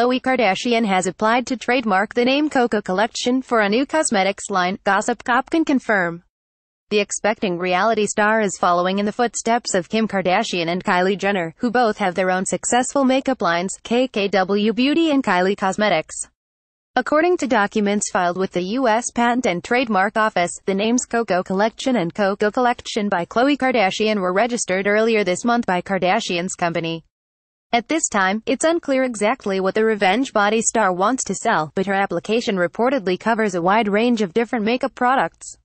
Khloe Kardashian has applied to trademark the name Coco Collection for a new cosmetics line, Gossip Cop can confirm. The expecting reality star is following in the footsteps of Kim Kardashian and Kylie Jenner, who both have their own successful makeup lines, KKW Beauty and Kylie Cosmetics. According to documents filed with the U.S. Patent and Trademark Office, the names Coco Collection and Coco Collection by Khloe Kardashian were registered earlier this month by Kardashian's company. At this time, it's unclear exactly what the Revenge Body star wants to sell, but her application reportedly covers a wide range of different makeup products.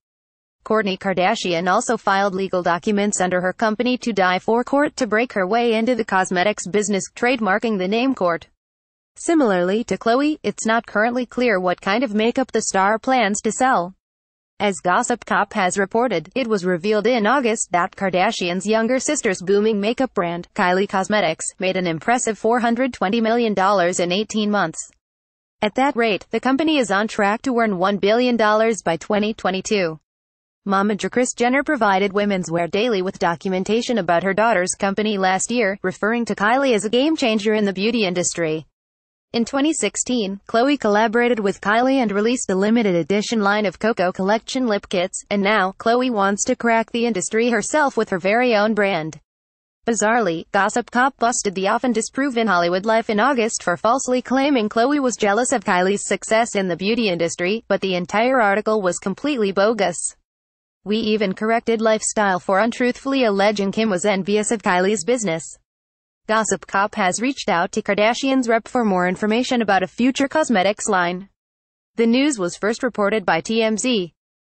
Kourtney Kardashian also filed legal documents under her company To Die For Court to break her way into the cosmetics business, trademarking the name Court. Similarly to Chloe, it's not currently clear what kind of makeup the star plans to sell. As Gossip Cop has reported, it was revealed in August that Kardashian's younger sister's booming makeup brand, Kylie Cosmetics, made an impressive $420 million in 18 months. At that rate, the company is on track to earn $1 billion by 2022. Momager Kris Jenner provided Women's Wear Daily with documentation about her daughter's company last year, referring to Kylie as a game changer in the beauty industry. In 2016, Chloe collaborated with Kylie and released a limited edition line of Coco Collection lip kits, and now, Chloe wants to crack the industry herself with her very own brand. Bizarrely, Gossip Cop busted the often disproven Hollywood life in August for falsely claiming Chloe was jealous of Kylie's success in the beauty industry, but the entire article was completely bogus. We even corrected lifestyle for untruthfully alleging Kim was envious of Kylie's business. Gossip Cop has reached out to Kardashian's rep for more information about a future cosmetics line. The news was first reported by TMZ.